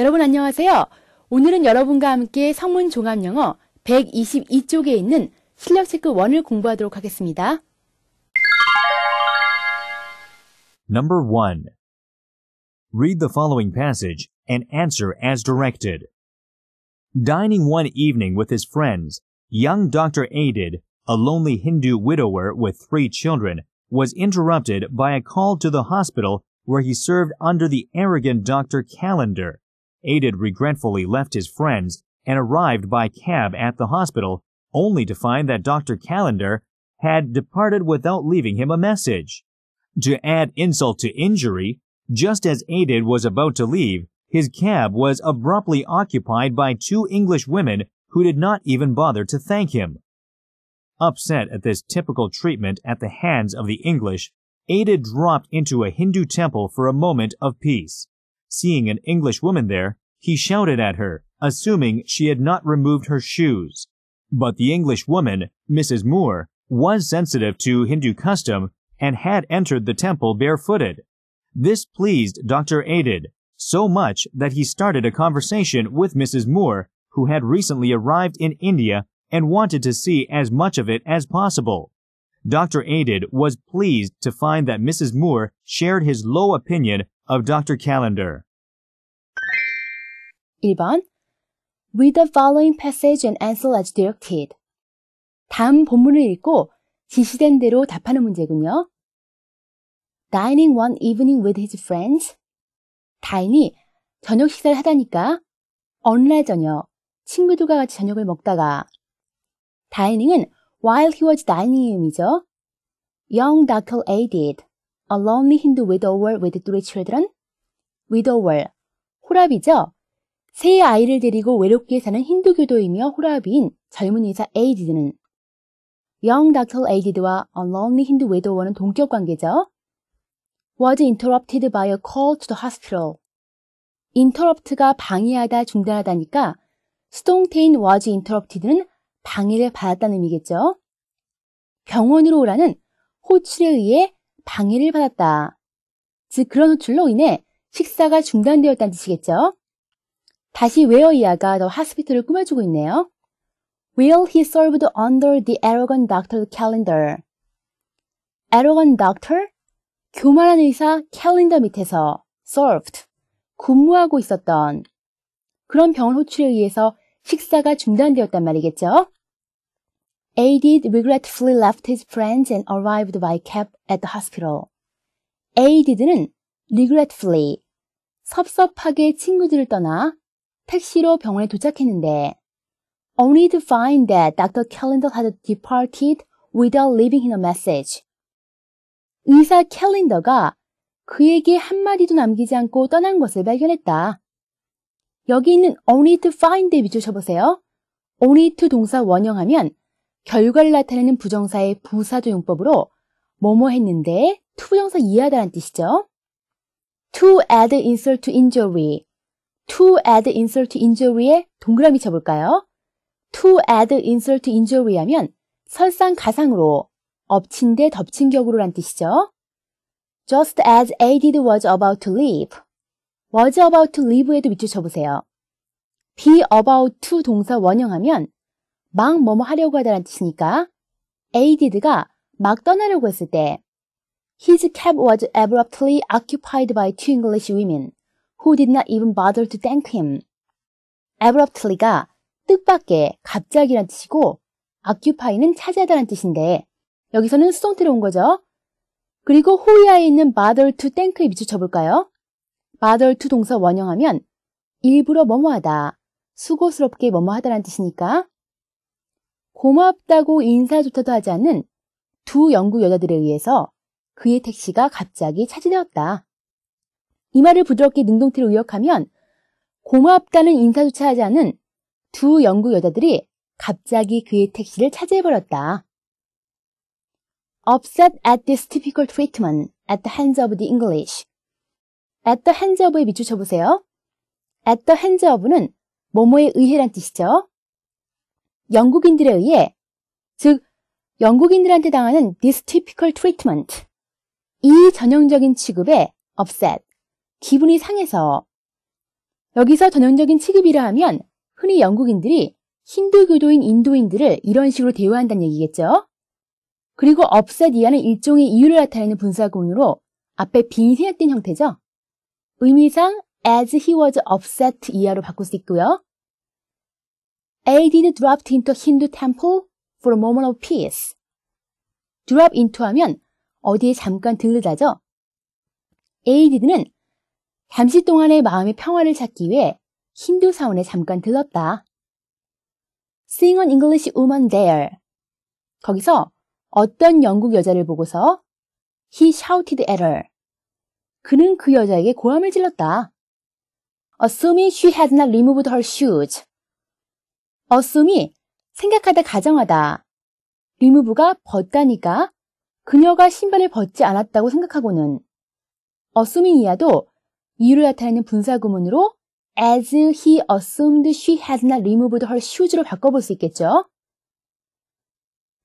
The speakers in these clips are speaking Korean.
여러분 안녕하세요. 오늘은 여러분과 함께 성문 종합 영어 122쪽에 있는 실력 체크 1을 공부하도록 하겠습니다. Number 1. Read the following passage and answer as directed. Dining one evening with his friends, young Dr. Aidid, a lonely Hindu widower with three children, was interrupted by a call to the hospital where he served under the arrogant Dr. Calendar, Aided regretfully left his friends and arrived by cab at the hospital, only to find that Dr. Calendar had departed without leaving him a message. To add insult to injury, just as Aided was about to leave, his cab was abruptly occupied by two English women who did not even bother to thank him. Upset at this typical treatment at the hands of the English, Aided dropped into a Hindu temple for a moment of peace. Seeing an English woman there, he shouted at her, assuming she had not removed her shoes. But the English woman, Mrs. Moore, was sensitive to Hindu custom and had entered the temple barefooted. This pleased Dr. Aided so much that he started a conversation with Mrs. Moore, who had recently arrived in India and wanted to see as much of it as possible. Dr. Aided was pleased to find that Mrs. Moore shared his low opinion of Dr. Calendar. 1번 Read the following passage and answer as directed. 다음 본문을 읽고 지시된 대로 답하는 문제군요. Dining one evening with his friends. 다인이 저녁 식사를 하다니까 어느 날 저녁 친구들과 같이 저녁을 먹다가 다이닝은 while he was dining의 의미죠. Young Dr. A did. A lonely Hindu widower with three children? widower, 호랍이죠? 세 아이를 데리고 외롭게 사는 힌두교도이며 호랍인 젊은 의사 에이디드는 Young Dr. 에이디드와 A lonely Hindu widower는 동격 관계죠? was interrupted by a call to the hospital. interrupt가 방해하다, 중단하다니까 스톤테인 was interrupted는 방해를 받았다는 의미겠죠? 병원으로 오라는 호출에 의해 방해를 받았다. 즉 그런 호출로 인해 식사가 중단되었다는 뜻이겠죠. 다시 w 어 이하가 더하스피터를 꾸며주고 있네요. Will he served under the arrogant doctor calendar? arrogant doctor? 교만한 의사 캘린더 밑에서 served, 근무하고 있었던 그런 병을 호출에 의해서 식사가 중단되었단 말이겠죠. Aidid regretfully left his friends and arrived by cab at the hospital. Aidid는 regretfully, 섭섭하게 친구들을 떠나 택시로 병원에 도착했는데 only to find that Dr. Calendar had departed without leaving him a message. 의사 캘린더가 그에게 한마디도 남기지 않고 떠난 것을 발견했다. 여기 있는 only to find에 밑줄 쳐보세요. only to 동사 원형하면 결과를 나타내는 부정사의 부사조 용법으로 뭐뭐 했는데 투부정사 이하다란 뜻이죠. To add insult to injury. To add insult to injury에 동그라미 쳐볼까요? To add insult to injury 하면 설상가상으로 엎친 데 덮친 격으로란 뜻이죠. Just as Aid was about to leave. was about to leave에도 밑줄 쳐보세요. be about to 동사 원형하면 막 뭐뭐 하려고 하다는 뜻이니까 A did가 막 떠나려고 했을 때 His cab was abruptly occupied by two English women who did not even bother to thank him. abruptly가 뜻밖의 갑자기란 뜻이고 occupy는 차지하다는 뜻인데 여기서는 수동태로 온 거죠. 그리고 호하에 있는 bother to thank에 비추쳐 볼까요? bother to 동사 원형하면 일부러 뭐뭐하다, 수고스럽게 뭐뭐하다는 뜻이니까 고맙다고 인사조차도 하지 않은두 영국 여자들에 의해서 그의 택시가 갑자기 차지되었다. 이 말을 부드럽게 능동태로 의역하면 고맙다는 인사조차 하지 않은 두 영국 여자들이 갑자기 그의 택시를 차지해버렸다. Upset at this typical treatment at the hands of the English. at the hands of에 미추쳐보세요. at the hands of는 뭐뭐에 의해란 뜻이죠. 영국인들에 의해 즉 영국인들한테 당하는 this typical treatment 이 전형적인 취급에 upset 기분이 상해서 여기서 전형적인 취급이라 하면 흔히 영국인들이 힌두교도인 인도인들을 이런 식으로 대우한다는 얘기겠죠. 그리고 upset 이하는 일종의 이유를 나타내는 분사구문으로 앞에 빈생각된 형태죠. 의미상 as he was upset 이하로 바꿀 수 있고요. AD는 dropped into Hindu temple for a moment of peace. drop into 하면 어디에 잠깐 들르다죠. AD는 잠시 동안의 마음의 평화를 찾기 위해 힌두 사원에 잠깐 들렀다. Seeing an English woman there. 거기서 어떤 영국 여자를 보고서 he shouted at her. 그는 그 여자에게 고함을 질렀다. Assuming she had not removed her shoes. assume이 생각하다 가정하다. remove가 벗다니까 그녀가 신발을 벗지 않았다고 생각하고는 assume인 이하도 이유를 나타내는 분사구문으로 as he assumed she has not removed her shoes로 바꿔볼 수 있겠죠.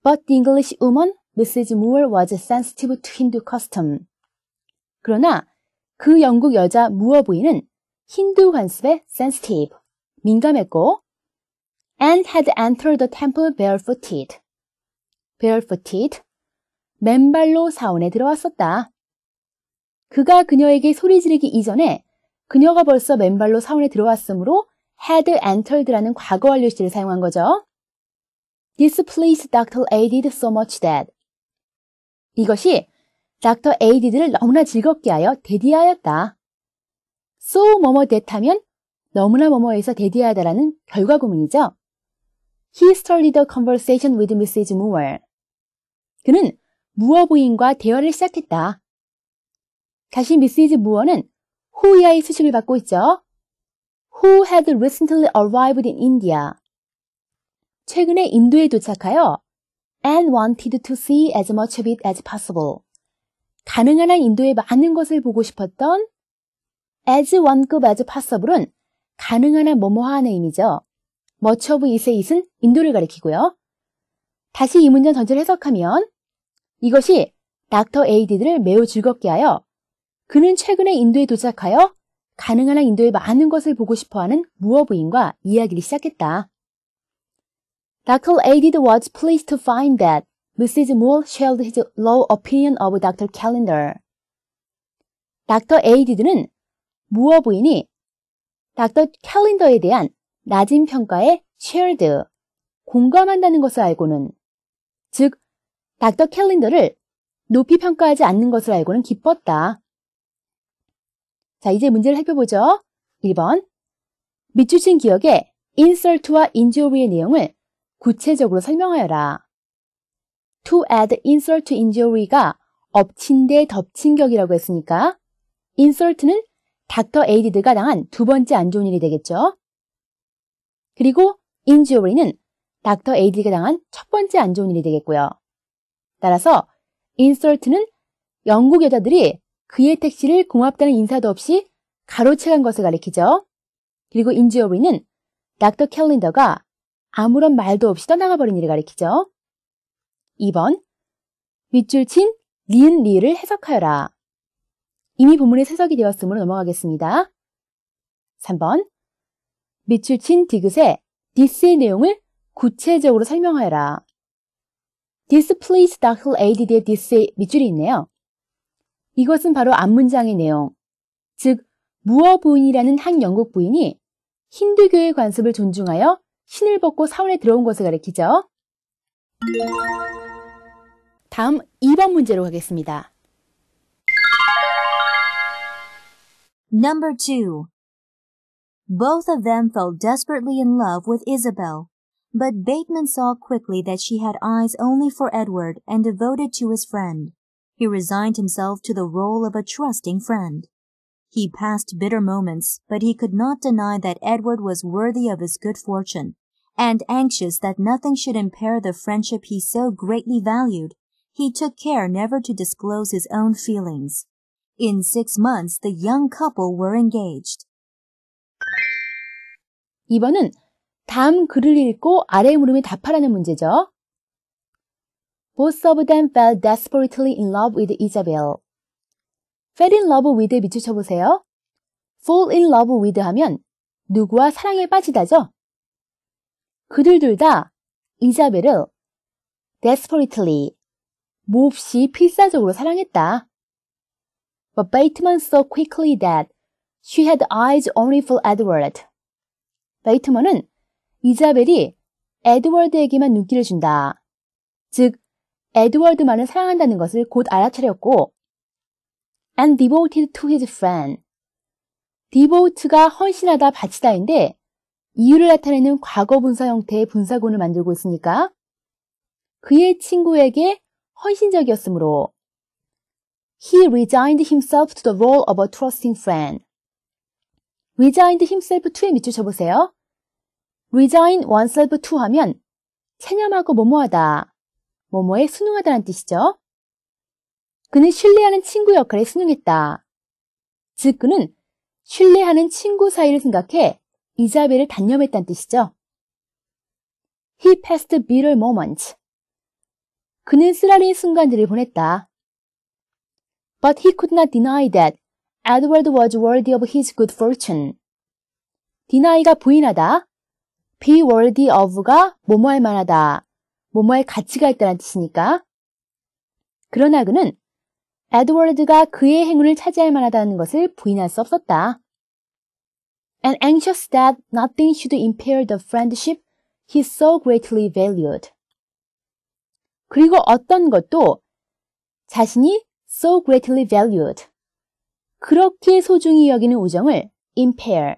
But the English woman, Mrs. Moore, was sensitive to Hindu custom. 그러나 그 영국 여자 무어 부인은 힌두 관습에 sensitive, 민감했고 and had entered the temple barefooted. barefooted. 맨발로 사원에 들어왔었다. 그가 그녀에게 소리 지르기 이전에 그녀가 벌써 맨발로 사원에 들어왔으므로 had entered라는 과거 완료 시를 사용한 거죠. This pleased Dr. A did so much that 이것이 Dr. A did를 너무나 즐겁게 하여 대디하였다. so 뭐뭐 that 하면 너무나 뭐뭐해서 대디하다라는 결과 구문이죠. He started a conversation with Mrs. Moore. 그는 무어 부인과 대화를 시작했다. 다시 Mrs. Moore는 호이아의 수식을 받고 있죠. Who had recently arrived in India. 최근에 인도에 도착하여 and wanted to see as much of it as possible. 가능한 한 인도의 많은 것을 보고 싶었던 as one급 as possible은 가능한 한 뭐뭐하는 의미죠. much of i t 은 인도를 가리키고요. 다시 이 문장 전체를 해석하면 이것이 닥터 에이디드를 매우 즐겁게 하여 그는 최근에 인도에 도착하여 가능한 한 인도의 많은 것을 보고 싶어하는 무어부인과 이야기를 시작했다. Dr. Aidid was pleased to find that Mrs. Moore shared his low opinion of Dr. Calendar. 닥터 에이디드는 무어 부인이 닥터 캘린더에 대한 낮은 평가에 shared, 공감한다는 것을 알고는, 즉, 닥터 캘린더를 높이 평가하지 않는 것을 알고는 기뻤다. 자, 이제 문제를 살펴보죠. 1번. 밑줄친 기억에 insult와 injury의 내용을 구체적으로 설명하여라. to add insult to injury가 엎친 데 덮친 격이라고 했으니까 insult는 닥터 에이디드가 당한 두 번째 안 좋은 일이 되겠죠. 그리고 인지 j 버 r y 는 닥터 에이디가 당한 첫 번째 안 좋은 일이 되겠고요. 따라서 인솔트는 영국 여자들이 그의 택시를 고맙다는 인사도 없이 가로채간 것을 가리키죠. 그리고 인지어리는 닥터 캘린더가 아무런 말도 없이 떠나가 버린 일을 가리키죠. 2번 윗줄친 니은 리을 해석하여라. 이미 본문의 해석이 되었으므로 넘어가겠습니다. 3번 밑줄 친 디귿에 디스의 내용을 구체적으로 설명하여라. t i s please Dr. ADD의 t h 의 밑줄이 있네요. 이것은 바로 앞문장의 내용, 즉 무어 부인이라는 한 영국 부인이 힌두교의 관습을 존중하여 신을 벗고 사원에 들어온 것을 가리키죠. 다음 2번 문제로 가겠습니다. Number 2. Both of them fell desperately in love with Isabel, but Bateman saw quickly that she had eyes only for Edward and devoted to his friend. He resigned himself to the role of a trusting friend. He passed bitter moments, but he could not deny that Edward was worthy of his good fortune, and anxious that nothing should impair the friendship he so greatly valued, he took care never to disclose his own feelings. In six months the young couple were engaged. 2번은 다음 글을 읽고 아래 물음에 답하라는 문제죠. Both of them fell desperately in love with Isabel. fell in love with 미추쳐 보세요. fall in love with 하면 누구와 사랑에 빠지다죠. 그들 둘 다 이자벨을 desperately 몹시 필사적으로 사랑했다. But Bateman saw quickly that she had eyes only for Edward. 베이트먼은 이자벨이 에드워드에게만 눈길을 준다. 즉, 에드워드만을 사랑한다는 것을 곧 알아차렸고, and devoted to his friend. d e v 가 헌신하다 바치다인데, 이유를 나타내는 과거 분사 형태의 분사군을 만들고 있으니까, 그의 친구에게 헌신적이었으므로, he resigned himself to the role of a trusting friend. resigned himself to에 밑줄 쳐보세요. resign oneself to 하면 체념하고 뭐뭐하다, 뭐뭐에 순응하다는 뜻이죠. 그는 신뢰하는 친구 역할에 순응했다. 즉 그는 신뢰하는 친구 사이를 생각해 이자벨을 단념했다는 뜻이죠. He passed bitter moments. 그는 쓰라린 순간들을 보냈다. But he could not deny that Edward was worthy of his good fortune. 디나이가 부인하다, be worthy of가 뭐뭐할 만하다, 뭐뭐에 가치가 있다는 뜻이니까. 그러나 그는 에드워드가 그의 행운을 차지할 만하다는 것을 부인할 수 없었다. And anxious that nothing should impair the friendship he so greatly valued. 그리고 어떤 것도 자신이 so greatly valued. 그렇게 소중히 여기는 우정을 impair,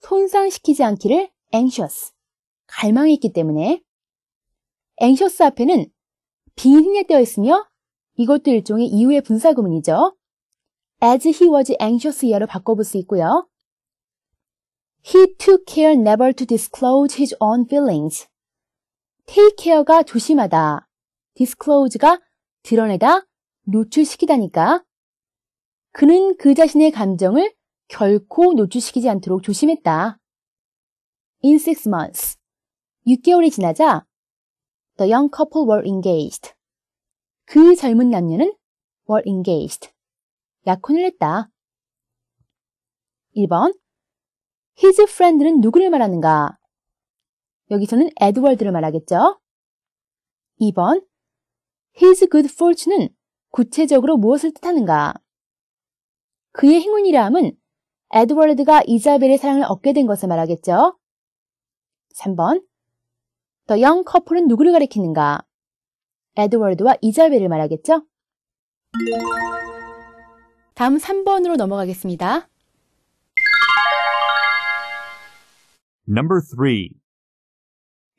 손상시키지 않기를 anxious, 갈망했기 때문에 anxious 앞에는 빙의흉에 떼어 있으며 이것도 일종의 이유의 분사구문이죠. as he was anxious 이하로 바꿔볼 수 있고요. He took care never to disclose his own feelings. take care가 조심하다, disclose가 드러내다, 노출시키다니까. 그는 그 자신의 감정을 결코 노출시키지 않도록 조심했다. in six months. 6개월이 지나자 the young couple were engaged. 그 젊은 남녀는 were engaged. 약혼을 했다. 1번 his friend는 누구를 말하는가? 여기서는 에드월드를 말하겠죠? 2번 his good fortune은 구체적으로 무엇을 뜻하는가? 그의 행운이라함은 에드월드가 이자벨의 사랑을 얻게 된 것을 말하겠죠? 3번. The young couple은 누구를 가리키는가? 에드워드와 이자벨을 말하겠죠? 다음 3번으로 넘어가겠습니다. Number 3.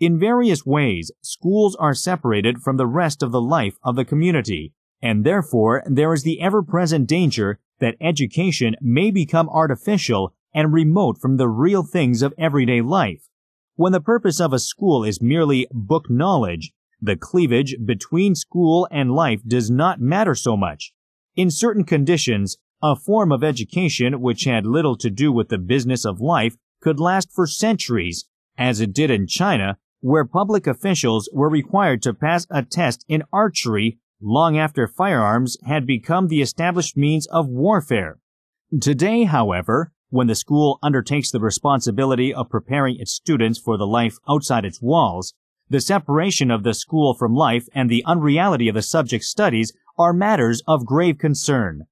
In various ways, schools are separated from the rest of the life of the community, and therefore there is the ever-present danger that education may become artificial and remote from the real things of everyday life. When the purpose of a school is merely book knowledge, the cleavage between school and life does not matter so much. In certain conditions, a form of education which had little to do with the business of life could last for centuries, as it did in China, where public officials were required to pass a test in archery long after firearms had become the established means of warfare. Today, however, when the school undertakes the responsibility of preparing its students for the life outside its walls, the separation of the school from life and the unreality of the subject studies are matters of grave concern.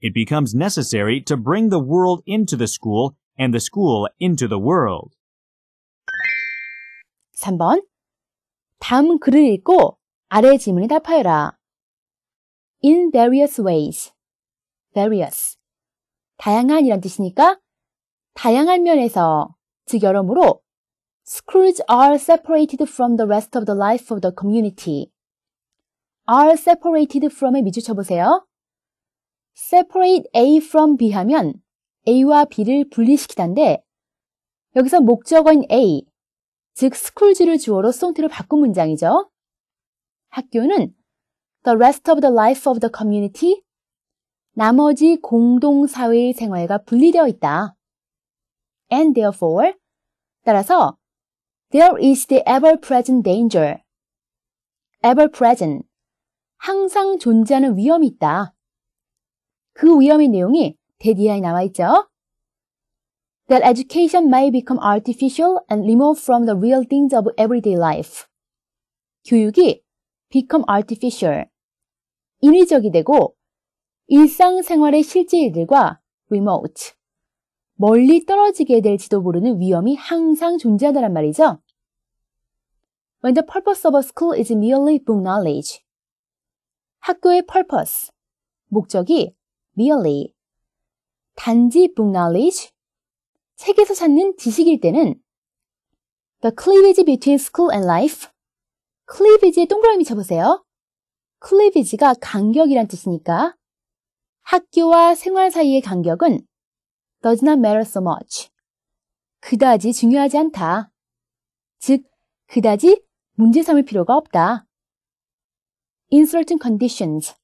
It becomes necessary to bring the world into the school and the school into the world. 3번. 다음 글을 읽고 아래 질문에 답하여라. In various ways. various. 다양한이란 뜻이니까 다양한 면에서, 즉 여러모로 s c r o o g e are separated from the rest of the life of the community. are separated from에 미주쳐 보세요. separate A from B 하면 A와 B를 분리시키단데 여기서 목적어인 A, 즉 스쿨즈를 주어로 송태를 바꾼 문장이죠. 학교는 the rest of the life of the community, 나머지 공동사회의 생활과 분리되어 있다. and therefore 따라서 there is the ever-present danger. ever-present 항상 존재하는 위험이 있다. 그 위험의 내용이 대디아에 나와 있죠. That education may become artificial and r e m o v e from the real things of everyday life. 교육이 become artificial. 인위적이 되고 일상생활의 실제 일들과 remote. 멀리 떨어지게 될지도 모르는 위험이 항상 존재한다란 말이죠. When the purpose of a school is merely book knowledge. 학교의 purpose, 목적이 merely, 단지 book knowledge, 책에서 찾는 지식일 때는 The cleavage between school and life. cleavage에 동그라미 쳐보세요. cleavage가 간격이란 뜻이니까 학교와 생활 사이의 간격은 does not matter so much. 그다지 중요하지 않다. 즉, 그다지 문제 삼을 필요가 없다. In certain conditions.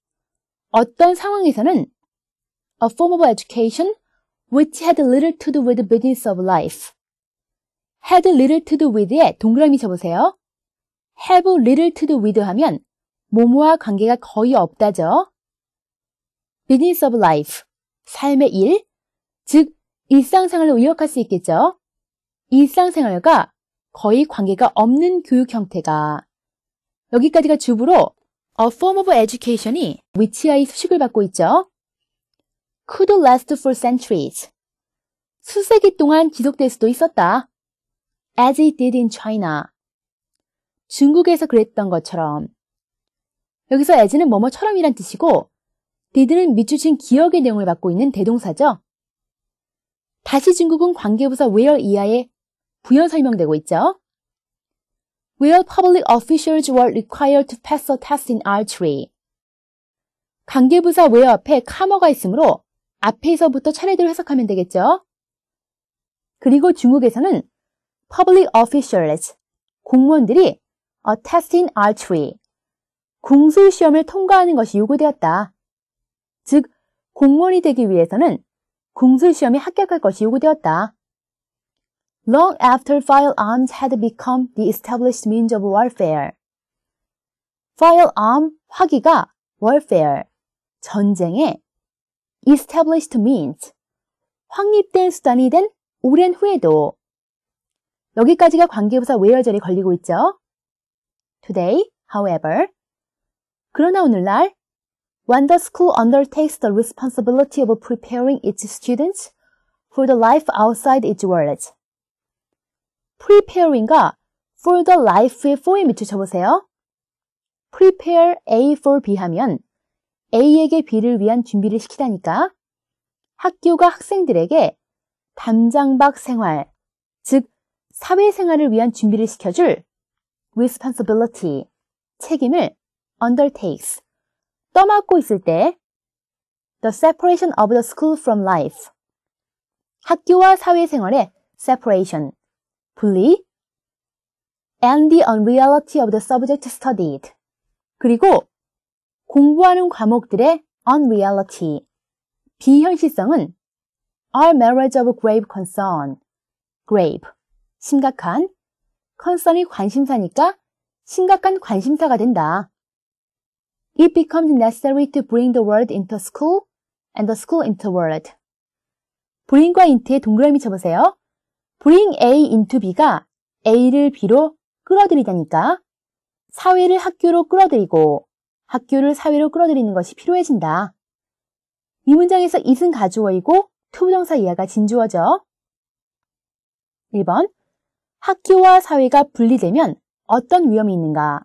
어떤 상황에서는 a formable education which had little to do with the business of life. had little to do with에 동그라미 쳐보세요. have little to do with 하면 뭐뭐와 관계가 거의 없다죠. business of life, 삶의 일, 즉, 일상생활로 의역할 수 있겠죠? 일상생활과 거의 관계가 없는 교육 형태가 여기까지가 주부로 A form of education이 위치하의 수식을 받고 있죠. Could last for centuries. 수세기 동안 지속될 수도 있었다. As it did in China. 중국에서 그랬던 것처럼. 여기서 as는 뭐뭐처럼이란 뜻이고 did는 밑줄친 기억의 내용을 받고 있는 대동사죠. 다시 중국은 관계부사 where 이하에 부연 설명되고 있죠. Where public officials were required to pass a test in archery. 관계부사 where 앞에 카머가 있으므로 앞에서부터 차례대로 해석하면 되겠죠. 그리고 중국에서는 public officials, 공무원들이 a test in archery, 궁술 시험을 통과하는 것이 요구되었다. 즉, 공무원이 되기 위해서는 공술시험에 합격할 것이 요구되었다. Long after firearms had become the established means of warfare. firearm, 화기가 warfare, 전쟁에 established means, 확립된 수단이 된 오랜 후에도 여기까지가 관계부사 외열절이 걸리고 있죠. Today, however, 그러나 오늘날 When the school undertakes the responsibility of preparing its students for the life outside its walls. preparing과 for the life의 for에 미쳐보세요. prepare A for B 하면 A에게 B를 위한 준비를 시키다니까. 학교가 학생들에게 담장 밖 생활, 즉 사회생활을 위한 준비를 시켜줄 responsibility, 책임을 undertakes, 떠맡고 있을 때 The separation of the school from life 학교와 사회생활의 separation 분리 and the unreality of the subject studied 그리고 공부하는 과목들의 unreality 비현실성은 o u r m a r r i a g e of grave concern grave 심각한 concern이 관심사니까 심각한 관심사가 된다. It becomes necessary to bring the word l into school and the school into word. l bring과 into의 동그라미 쳐보세요. bring A into B가 A를 B로 끌어들이다니까. 사회를 학교로 끌어들이고 학교를 사회로 끌어들이는 것이 필요해진다. 이 문장에서 i 이은 가주어이고 투부정사 이하가 진주어죠. 1번 학교와 사회가 분리되면 어떤 위험이 있는가?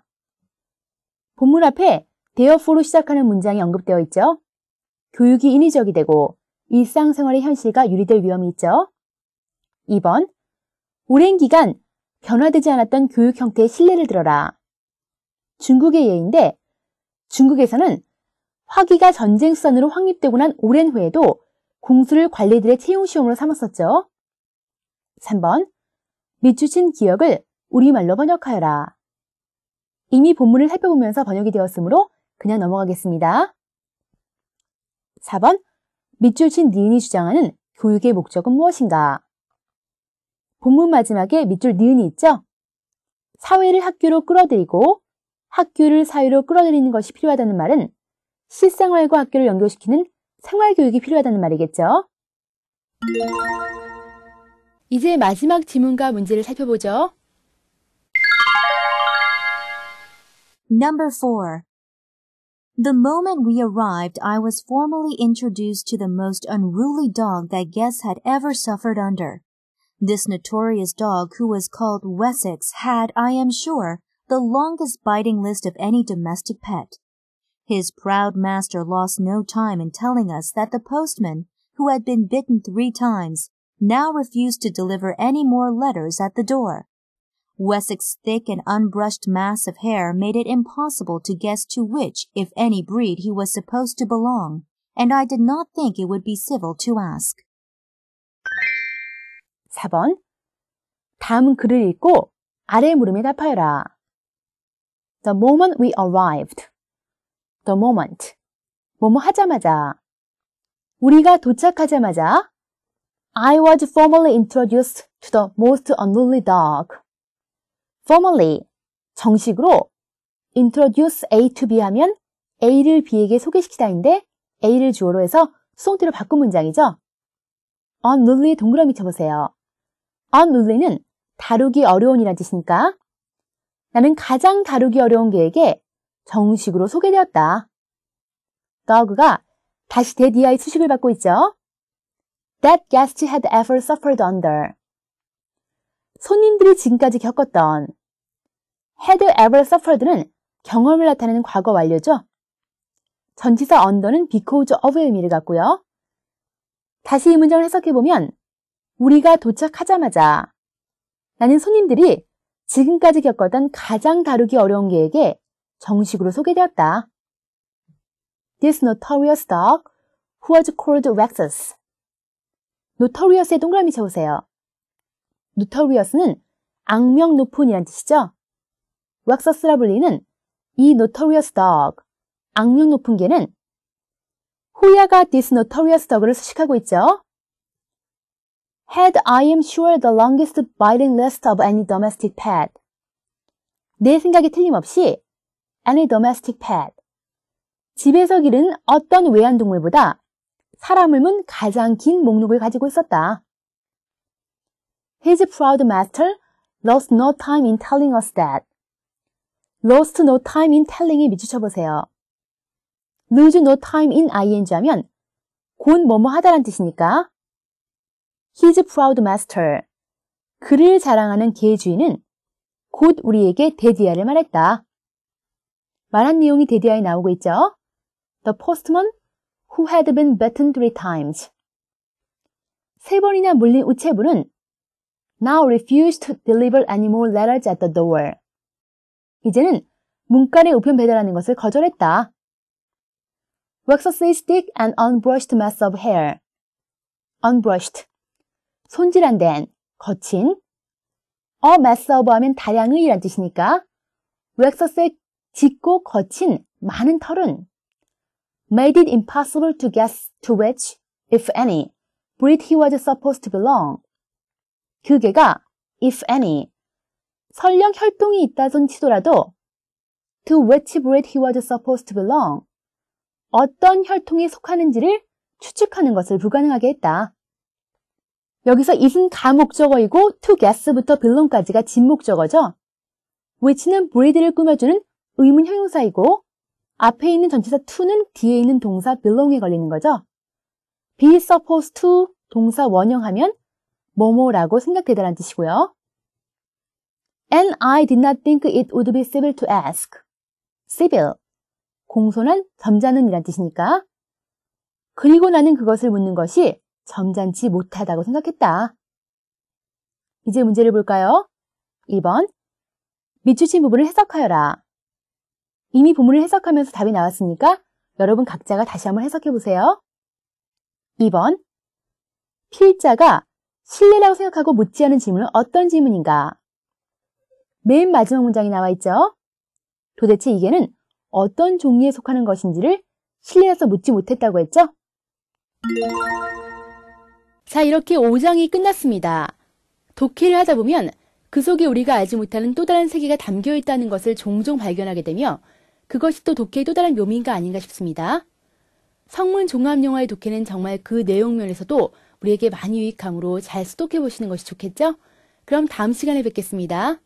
본문 앞에 대어포로 시작하는 문장이 언급되어 있죠. 교육이 인위적이 되고 일상생활의 현실과 유리될 위험이 있죠. 2번 오랜 기간 변화되지 않았던 교육 형태의 신뢰를 들어라. 중국의 예인데 중국에서는 화기가 전쟁선으로 확립되고 난 오랜 후에도 공수를 관리들의 채용시험으로 삼았었죠. 3번 밑주신 기억을 우리말로 번역하여라. 이미 본문을 살펴보면서 번역이 되었으므로 그냥 넘어가겠습니다. 4번 밑줄 친 니은이 주장하는 교육의 목적은 무엇인가? 본문 마지막에 밑줄 니은이 있죠? 사회를 학교로 끌어들이고 학교를 사회로 끌어들이는 것이 필요하다는 말은 실생활과 학교를 연결시키는 생활교육이 필요하다는 말이겠죠? 이제 마지막 지문과 문제를 살펴보죠. Number 4. The moment we arrived, I was formally introduced to the most unruly dog that guests had ever suffered under. This notorious dog, who was called Wessex, had, I am sure, the longest biting list of any domestic pet. His proud master lost no time in telling us that the postman, who had been bitten three times, now refused to deliver any more letters at the door. Wessex's thick and unbrushed mass of hair made it impossible to guess to which, if any breed, he was supposed to belong, and I did not think it would be civil to ask. 4번. 다음 글을 읽고 아래 물음에 답하여라. The moment we arrived. The moment. 뭐뭐 하자마자. 우리가 도착하자마자. I was formally introduced to the most unruly dog. formally 정식으로 introduce A to B 하면 A를 B에게 소개시키다인데 A를 주어로 해서 수동태로 바꾼 문장이죠. u n r u l y 동그라미 쳐보세요. unruly는 다루기 어려운이란 뜻이니까 나는 가장 다루기 어려운 계획에 정식으로 소개되었다. 더그가 다시 대디아의 수식을 받고 있죠. That guest had ever suffered under. 손님들이 지금까지 겪었던 had ever suffered는 경험을 나타내는 과거 완료죠. 전치사 언더는 because of의 의미를 갖고요. 다시 이 문장을 해석해보면 우리가 도착하자마자 나는 손님들이 지금까지 겪었던 가장 다루기 어려운 계획에 정식으로 소개되었다. This notorious dog who was called Waxus. n o t o r i o u s 의 동그라미 채우세요. notorious는 악명 높은이란 뜻이죠. 왁서스라 불리는 이 노터리어스 i 악명 높은 개는 후야가 this notorious dog을 수식하고 있죠. Had I am sure the longest biting list of any domestic pet. 내 생각이 틀림없이 any domestic pet. 집에서 기른 어떤 외환동물보다 사람을 문 가장 긴 목록을 가지고 있었다. His proud master lost no time in telling us that. lost no time in telling에 미주쳐 보세요. lose no time in ing 하면 곧 뭐뭐 하다란 뜻이니까 his proud master 그를 자랑하는 개의 주인은 곧 우리에게 데디아를 말했다. 말한 내용이 데디아에 나오고 있죠. The postman who had been beaten three times. 세 번이나 물린 우체부는 now refused to deliver any more letters at the door. 이제는 문간의 우편 배달하는 것을 거절했다. Waxastic and unbrushed mass of hair. unbrushed. 손질한 된, 거친. a mass of 하면 다량의 이란 뜻이니까 waxas의 짙고 거친 많은 털은 made it impossible to guess to which, if any, breed he was supposed to belong. 그게가 if any, 설령 혈통이 있다손 치더라도 to which breed he was supposed to belong 어떤 혈통에 속하는지를 추측하는 것을 불가능하게 했다. 여기서 is은 가목적어이고 to guess부터 belong까지가 진목적어죠. which는 breed를 꾸며주는 의문 형용사이고 앞에 있는 전치사 to는 뒤에 있는 동사 belong에 걸리는 거죠. be supposed to 동사 원형하면 뭐뭐라고 생각되다란 뜻이고요. And I did not think it would be civil to ask. civil. 공손한, 점잖은 이란 뜻이니까. 그리고 나는 그것을 묻는 것이 점잖지 못하다고 생각했다. 이제 문제를 볼까요? 1번. 미추신 부분을 해석하여라. 이미 부문을 해석하면서 답이 나왔으니까 여러분 각자가 다시 한번 해석해 보세요. 2번. 필자가 실례라고 생각하고 묻지 않은 질문은 어떤 질문인가? 맨 마지막 문장이 나와 있죠. 도대체 이게는 어떤 종류에 속하는 것인지를 실내에서 묻지 못했다고 했죠? 자, 이렇게 5장이 끝났습니다. 독해를 하다 보면 그 속에 우리가 알지 못하는 또 다른 세계가 담겨 있다는 것을 종종 발견하게 되며 그것이 또 독해의 또 다른 묘미인가 아닌가 싶습니다. 성문 종합영화의 독해는 정말 그 내용면에서도 우리에게 많이 유익함으로 잘 수독해 보시는 것이 좋겠죠? 그럼 다음 시간에 뵙겠습니다.